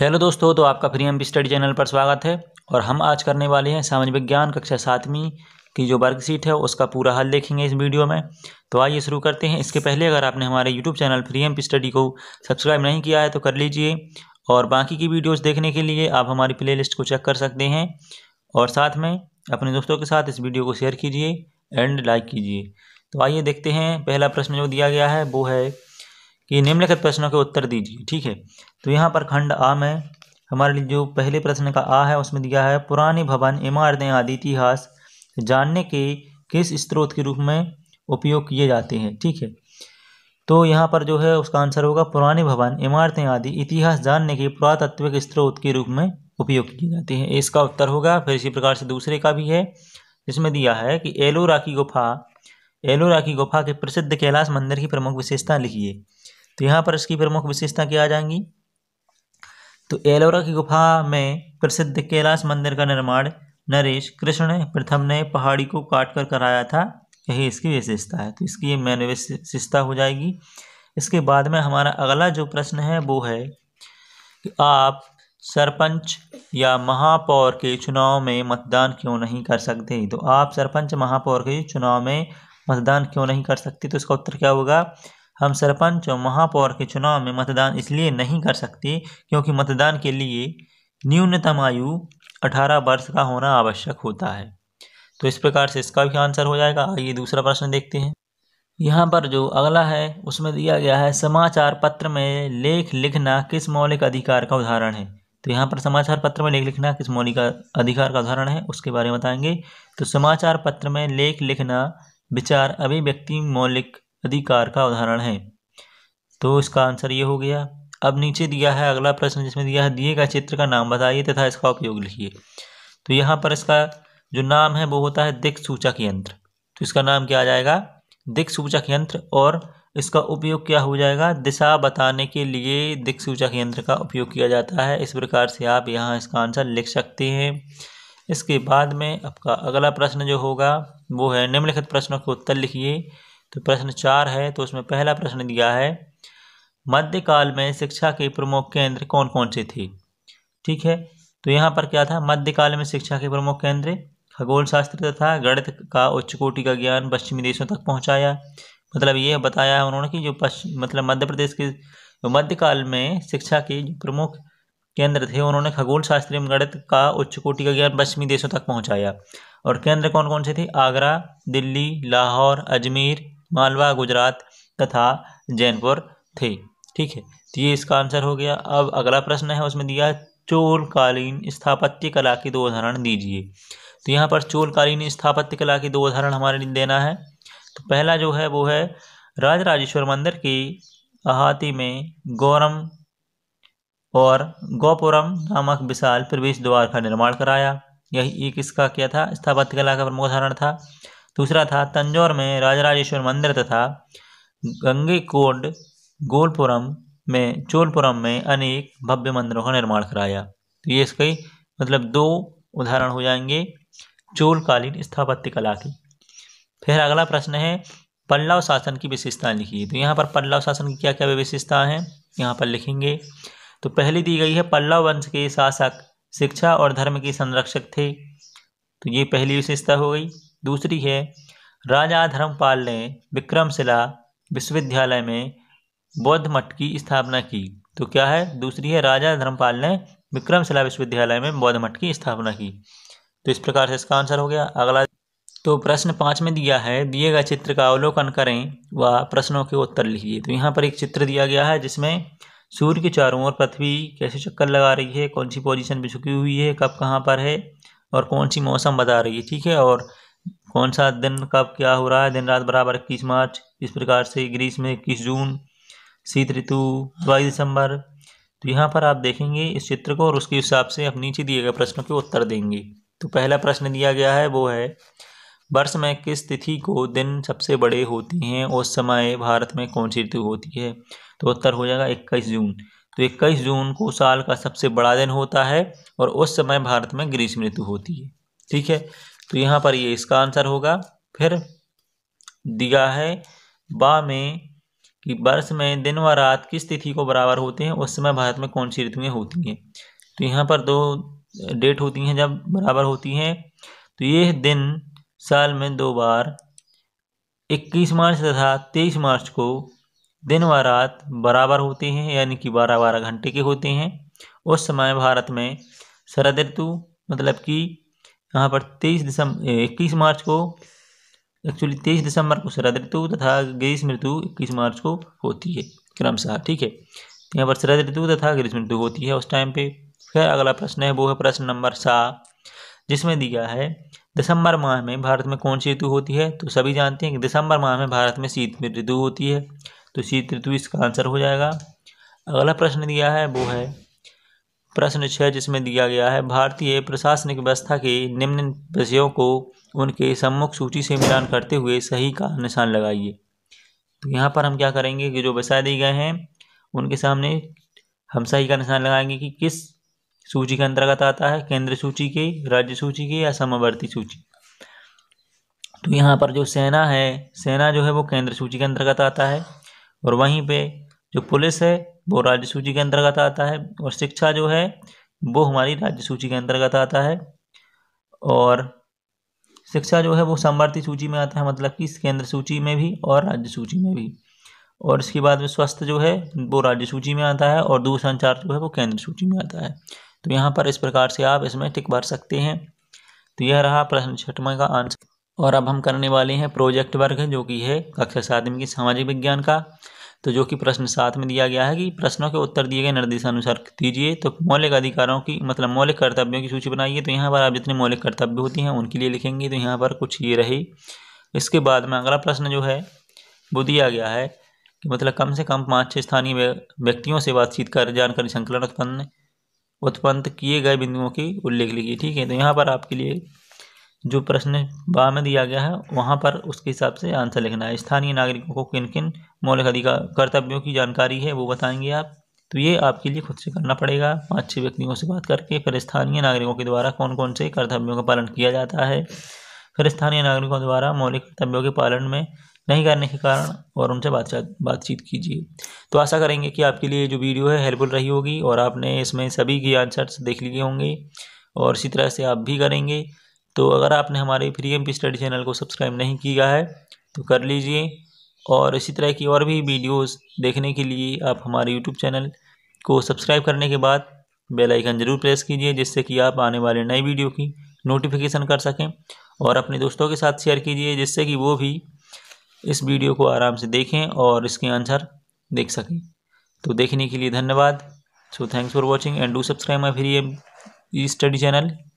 hello दोस्तों तो आपका फ्री एम स्टडी चैनल पर स्वागत है और हम आज करने वाले हैं सामाजिक विज्ञान कक्षा सातवीं की जो वर्कशीट है उसका पूरा हल देखेंगे इस वीडियो में तो आइए शुरू करते हैं इसके पहले अगर आपने हमारे YouTube channel Free M Study को सब्सक्राइब नहीं किया है तो कर लीजिए और बाकी की वीडियोज़ देखने के लिए आप हमारी प्ले को चेक कर सकते हैं और साथ में अपने दोस्तों के साथ इस वीडियो को शेयर कीजिए एंड लाइक कीजिए तो आइए देखते हैं पहला प्रश्न जो दिया गया है वो है कि निम्नलिखित प्रश्नों के उत्तर दीजिए ठीक है तो यहाँ पर खंड आ में हमारे लिए जो पहले प्रश्न का आ है उसमें दिया है पुराने भवन इमारतें आदि इतिहास जानने के किस स्त्रोत के रूप में उपयोग किए जाते हैं ठीक है तो यहाँ पर जो है उसका आंसर होगा पुराने भवन इमारतें आदि इतिहास जानने के पुरातत्विक स्त्रोत के रूप में उपयोग किए जाते हैं इसका उत्तर होगा फिर इसी प्रकार से दूसरे का भी है इसमें दिया है कि एलोरा की गुफा एलोरा की गुफा के प्रसिद्ध कैलाश मंदिर की प्रमुख विशेषता लिखिए तो यहाँ पर इसकी प्रमुख विशेषता क्या आ जाएंगी तो एलोरा की गुफा में प्रसिद्ध कैलाश मंदिर का निर्माण नरेश कृष्ण प्रथम ने पहाड़ी को काट कर कराया था यही इसकी विशेषता है तो इसकी मैन विशेषता हो जाएगी इसके बाद में हमारा अगला जो प्रश्न है वो है कि आप सरपंच या महापौर के चुनाव में मतदान क्यों नहीं कर सकते तो आप सरपंच महापौर के चुनाव में मतदान क्यों नहीं कर सकते तो इसका उत्तर क्या होगा हम सरपंच और महापौर के चुनाव में मतदान इसलिए नहीं कर सकते क्योंकि मतदान के लिए न्यूनतम आयु 18 वर्ष का होना आवश्यक होता है तो इस प्रकार से इसका भी आंसर हो जाएगा आइए दूसरा प्रश्न देखते हैं यहाँ पर जो अगला है उसमें दिया गया है समाचार पत्र में लेख लिखना किस मौलिक अधिकार का उदाहरण है तो यहाँ पर समाचार पत्र में लेख लिखना किस मौलिक अधिकार का उदाहरण है उसके बारे में बताएंगे तो समाचार पत्र में लेख लिखना विचार अभिव्यक्ति मौलिक अधिकार का उदाहरण है तो इसका आंसर ये हो गया अब नीचे दिया है अगला प्रश्न जिसमें दिया है दिए का चित्र का नाम बताइए तथा इसका उपयोग लिखिए तो यहाँ पर इसका जो नाम है वो होता है दिक्क सूचक यंत्र तो इसका नाम क्या आ जाएगा दिक सूचक यंत्र और इसका उपयोग क्या हो जाएगा दिशा बताने के लिए दिक सूचक यंत्र का उपयोग किया जाता है इस प्रकार से आप यहाँ इसका आंसर लिख सकते हैं इसके बाद में आपका अगला प्रश्न जो होगा वो है निम्नलिखित प्रश्नों को उत्तर लिखिए तो प्रश्न चार है तो उसमें पहला प्रश्न दिया है मध्यकाल में शिक्षा के प्रमुख केंद्र कौन कौन से थे ठीक है तो यहाँ पर क्या था मध्यकाल में शिक्षा के प्रमुख केंद्र खगोल शास्त्र तथा गणित का उच्च कोटि का ज्ञान पश्चिमी देशों तक पहुँचाया मतलब ये बताया है उन्होंने कि जो पश्चिम मतलब मध्य प्रदेश के मध्यकाल में शिक्षा के जो प्रमुख केंद्र थे उन्होंने खगोल शास्त्र एवं गणित का उच्च कोटि का ज्ञान पश्चिमी देशों तक पहुंचाया और केंद्र कौन कौन से थे आगरा दिल्ली लाहौर अजमेर मालवा गुजरात तथा जैनपुर थे ठीक है तो ये इसका आंसर हो गया अब अगला प्रश्न है उसमें दिया चोलकालीन स्थापत्य कला के दो उदाहरण दीजिए तो यहाँ पर चोलकालीन स्थापत्य कला के दो उदाहरण हमारे लिए देना है तो पहला जो है वो है राजराजेश्वर मंदिर की अहाती में गौरम और गोपुरम नामक विशाल प्रवेश द्वार का निर्माण कराया यही एक इसका क्या था स्थापत्य कला का प्रमुख उदाहरण था दूसरा था तंजौर में राजराजेश्वर मंदिर तथा गंगे कोड गोलपुरम में चोलपुरम में अनेक भव्य मंदिरों का निर्माण कराया तो ये इसके मतलब दो उदाहरण हो जाएंगे चोलकालीन स्थापत्य कला के फिर अगला प्रश्न है पल्लव शासन की विशेषताएं लिखिए तो यहाँ पर पल्लव शासन की क्या क्या विशेषता हैं यहाँ पर लिखेंगे तो पहली दी गई है पल्लव वंश के शासक शिक्षा और धर्म के संरक्षक थे तो ये पहली विशेषता हो गई दूसरी है राजा धर्मपाल ने विक्रमशिला विश्वविद्यालय में बौद्ध मठ की स्थापना की तो क्या है दूसरी है राजा धर्मपाल ने विक्रमशिला विश्वविद्यालय में बौद्ध मठ की स्थापना की तो इस प्रकार से इसका आंसर हो गया अगला तो प्रश्न पाँच में दिया है दिए गए चित्र का अवलोकन करें व प्रश्नों के उत्तर लिखिए तो यहाँ पर एक चित्र दिया गया है जिसमें सूर्य के चारों ओर पृथ्वी कैसे चक्कर लगा रही है कौन सी पोजीशन पर झुकी हुई है कब कहाँ पर है और कौन सी मौसम बता रही है ठीक है और कौन सा दिन कब क्या हो रहा है दिन रात बराबर इक्कीस मार्च इस प्रकार से ग्रीष्म में इक्कीस जून शीत ऋतु बाईस दिसंबर तो यहाँ पर आप देखेंगे इस चित्र को और उसके हिसाब से आप नीचे दिए गए प्रश्नों के उत्तर देंगे तो पहला प्रश्न दिया गया है वो है वर्ष में किस तिथि को दिन सबसे बड़े होते हैं उस समय भारत में कौन सी ऋतु होती है तो उत्तर हो जाएगा इक्कीस जून तो इक्कीस जून को साल का सबसे बड़ा दिन होता है और उस समय भारत में ग्रीष्म ऋतु होती है ठीक है तो यहाँ पर ये इसका आंसर होगा फिर दिया है बा में कि वर्ष में दिन व रात किस तिथि को बराबर होते हैं उस समय भारत में कौन सी ऋतुएँ होती हैं तो यहाँ पर दो डेट होती हैं जब बराबर होती हैं तो ये दिन साल में दो बार 21 मार्च तथा 23 मार्च को दिन व रात बराबर होते हैं यानी कि बारह बारह घंटे के होते हैं उस समय भारत में शरद ऋतु मतलब कि यहाँ पर तेईस दिसंबर इक्कीस मार्च को एक्चुअली तेईस दिसंबर को शरद ऋतु तथा ग्रीष्म ऋतु इक्कीस मार्च को होती है क्रमशः ठीक है यहाँ पर शरद ऋतु तथा ग्रीष्म ऋतु होती है उस टाइम पे फिर अगला प्रश्न है वो है प्रश्न नंबर सात जिसमें दिया है दिसंबर माह में भारत में कौन सी ऋतु होती है तो सभी जानते हैं कि दिसंबर माह में भारत में शीत ऋतु होती है तो शीत ऋतु इसका आंसर हो जाएगा अगला प्रश्न दिया है वो है प्रश्न छः जिसमें दिया गया है भारतीय प्रशासनिक व्यवस्था के निम्न विषयों को उनके सम्मुख सूची से मिलान करते हुए सही का निशान लगाइए तो यहाँ पर हम क्या करेंगे कि जो विषय दिए गए हैं उनके सामने हम सही का निशान लगाएंगे कि किस सूची के अंतर्गत आता है केंद्र सूची के राज्य सूची के या समावर्ती सूची तो यहाँ पर जो सेना है सेना जो है वो केंद्र सूची के अंतर्गत आता है और वहीं पे जो पुलिस है वो राज्य सूची के अंतर्गत आता है और शिक्षा जो है वो हमारी राज्य सूची के अंतर्गत आता है और शिक्षा जो है वो समवर्ती सूची में आता है मतलब कि केंद्र सूची में भी और राज्य सूची में भी और इसके बाद में स्वास्थ्य जो है वो राज्य सूची में आता है और दूरसंचार जो है वो केंद्र सूची में आता है तो यहाँ पर इस प्रकार से आप इसमें टिक भर सकते हैं तो यह रहा प्रश्न छठवें का आंसर और अब हम करने वाले हैं प्रोजेक्ट वर्ग जो कि है कक्षा सातवीं की सामाजिक विज्ञान का तो जो कि प्रश्न सात में दिया गया है कि प्रश्नों के उत्तर दिए गए निर्देशानुसार दीजिए तो मौलिक अधिकारों की मतलब मौलिक कर्तव्यों की सूची बनाइए तो यहाँ पर आप जितने मौलिक कर्तव्य होती हैं उनके लिए लिखेंगे तो यहाँ पर कुछ ये रही इसके बाद में अगला प्रश्न जो है वो दिया गया है कि मतलब कम से कम पाँच छः स्थानीय व्यक्तियों से बातचीत कर जानकारी संकलन उत्पन्न उत्पन्न किए गए बिंदुओं की उल्लेख लिखिए ठीक है तो यहाँ पर आपके लिए जो प्रश्न बा में दिया गया है वहाँ पर उसके हिसाब से आंसर लिखना है स्थानीय नागरिकों को किन किन मौलिक अधिकार कर्तव्यों की जानकारी है वो बताएंगे आप तो ये आपके लिए खुद से करना पड़ेगा पाँच छः व्यक्तियों से बात करके फिर स्थानीय नागरिकों के द्वारा कौन कौन से कर्तव्यों का पालन किया जाता है फिर स्थानीय नागरिकों द्वारा मौलिक कर्तव्यों के पालन में नहीं करने के कारण और उनसे बातचीत बातचीत कीजिए तो आशा करेंगे कि आपके लिए जो वीडियो है हेल्पफुल रही होगी और आपने इसमें सभी की आंसर्स देख लिए होंगे और इसी तरह से आप भी करेंगे तो अगर आपने हमारे Free M P Study channel को सब्सक्राइब नहीं किया है तो कर लीजिए और इसी तरह की और भी वीडियोस देखने के लिए आप हमारे यूट्यूब चैनल को सब्सक्राइब करने के बाद बेल आइकन ज़रूर प्रेस कीजिए जिससे कि आप आने वाले नए वीडियो की नोटिफिकेशन कर सकें और अपने दोस्तों के साथ शेयर कीजिए जिससे कि वो भी इस वीडियो को आराम से देखें और इसके आंसर देख सकें तो देखने के लिए धन्यवाद so thanks for watching and do subscribe my Free M Study channel